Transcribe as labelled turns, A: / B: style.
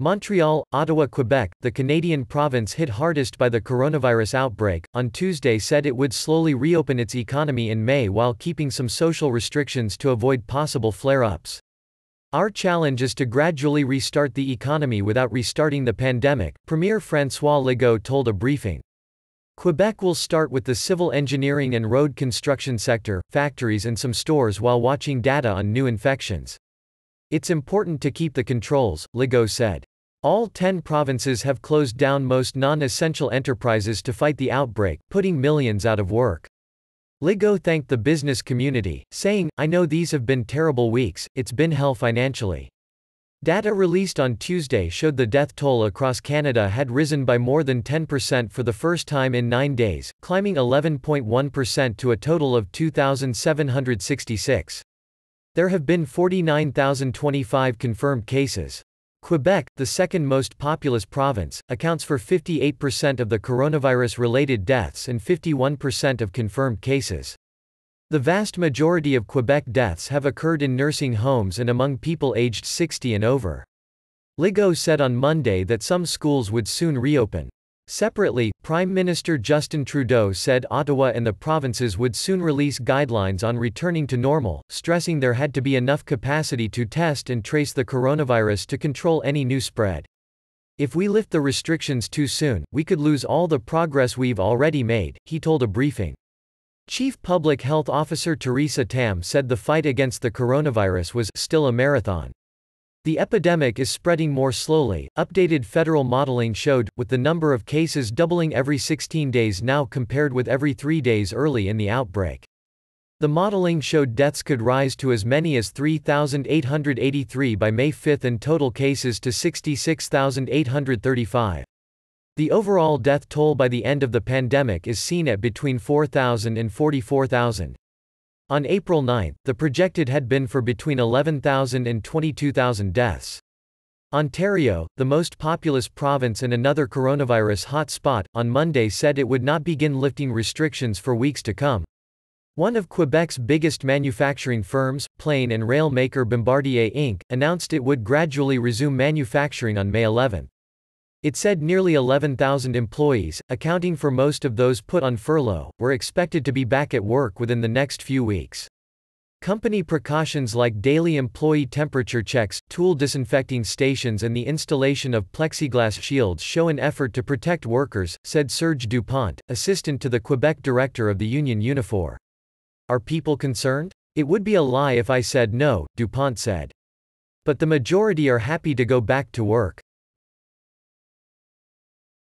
A: Montreal, Ottawa, Quebec, the Canadian province hit hardest by the coronavirus outbreak, on Tuesday said it would slowly reopen its economy in May while keeping some social restrictions to avoid possible flare ups. Our challenge is to gradually restart the economy without restarting the pandemic, Premier Francois Legault told a briefing. Quebec will start with the civil engineering and road construction sector, factories, and some stores while watching data on new infections. It's important to keep the controls, Ligo said. All 10 provinces have closed down most non-essential enterprises to fight the outbreak, putting millions out of work. Ligo thanked the business community, saying, I know these have been terrible weeks, it's been hell financially. Data released on Tuesday showed the death toll across Canada had risen by more than 10% for the first time in nine days, climbing 11.1% to a total of 2,766. There have been 49,025 confirmed cases. Quebec, the second most populous province, accounts for 58% of the coronavirus-related deaths and 51% of confirmed cases. The vast majority of Quebec deaths have occurred in nursing homes and among people aged 60 and over. Ligo said on Monday that some schools would soon reopen, Separately, Prime Minister Justin Trudeau said Ottawa and the provinces would soon release guidelines on returning to normal, stressing there had to be enough capacity to test and trace the coronavirus to control any new spread. If we lift the restrictions too soon, we could lose all the progress we've already made, he told a briefing. Chief Public Health Officer Theresa Tam said the fight against the coronavirus was still a marathon. The epidemic is spreading more slowly. Updated federal modeling showed, with the number of cases doubling every 16 days now compared with every three days early in the outbreak. The modeling showed deaths could rise to as many as 3,883 by May 5 and total cases to 66,835. The overall death toll by the end of the pandemic is seen at between 4,000 and 44,000. On April 9, the projected had been for between 11,000 and 22,000 deaths. Ontario, the most populous province and another coronavirus hotspot, on Monday said it would not begin lifting restrictions for weeks to come. One of Quebec's biggest manufacturing firms, plane and rail maker Bombardier Inc., announced it would gradually resume manufacturing on May 11. It said nearly 11,000 employees, accounting for most of those put on furlough, were expected to be back at work within the next few weeks. Company precautions like daily employee temperature checks, tool disinfecting stations and the installation of plexiglass shields show an effort to protect workers, said Serge Dupont, assistant to the Quebec director of the union Unifor. Are people concerned? It would be a lie if I said no, Dupont said. But the majority are happy to go back to work.